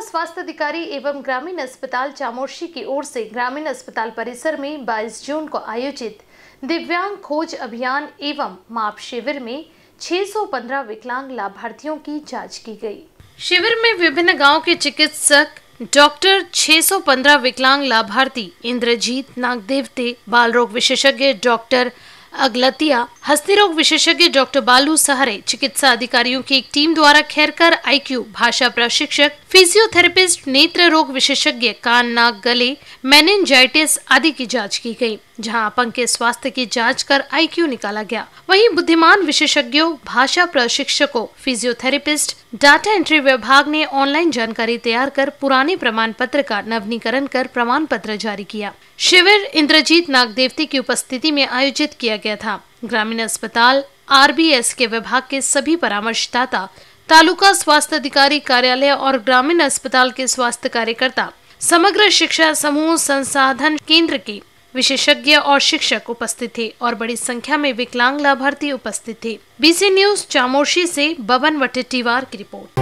जिला स्वास्थ्य अधिकारी एवं ग्रामीण अस्पताल चामोर्शी की ओर से ग्रामीण अस्पताल परिसर में 22 जून को आयोजित दिव्यांग खोज अभियान एवं माप शिविर में 615 विकलांग लाभार्थियों की जांच की गई शिविर में विभिन्न गाँव के चिकित्सक डॉक्टर 615 विकलांग लाभार्थी इंद्रजीत नागदेवते बाल रोग विशेषज्ञ डॉक्टर अगलतिया हस्ती रोग विशेषज्ञ डॉक्टर बालू सहरे चिकित्सा अधिकारियों की एक टीम द्वारा खैरकर आईक्यू भाषा प्रशिक्षक फिजियोथेरेपिस्ट नेत्र रोग विशेषज्ञ कान नाक गले मैनेजाइटिस आदि की जांच की गई जहां अपंग के स्वास्थ्य की जांच कर आईक्यू निकाला गया वहीं बुद्धिमान विशेषज्ञों भाषा प्रशिक्षकों फिजियोथेरेपिस्ट डाटा एंट्री विभाग ने ऑनलाइन जानकारी तैयार कर पुराने प्रमाण पत्र का नवीनीकरण कर प्रमाण पत्र जारी किया शिविर इंद्रजीत नागदेवती की उपस्थिति में आयोजित किया गया था ग्रामीण अस्पताल आर के विभाग के सभी परामर्शदाता तालुका स्वास्थ्य अधिकारी कार्यालय और ग्रामीण अस्पताल के स्वास्थ्य कार्यकर्ता समग्र शिक्षा समूह संसाधन केंद्र के विशेषज्ञ और शिक्षक उपस्थित थे और बड़ी संख्या में विकलांग लाभार्थी उपस्थित थे बीसी न्यूज चामोशी से बबन वटेटीवार की रिपोर्ट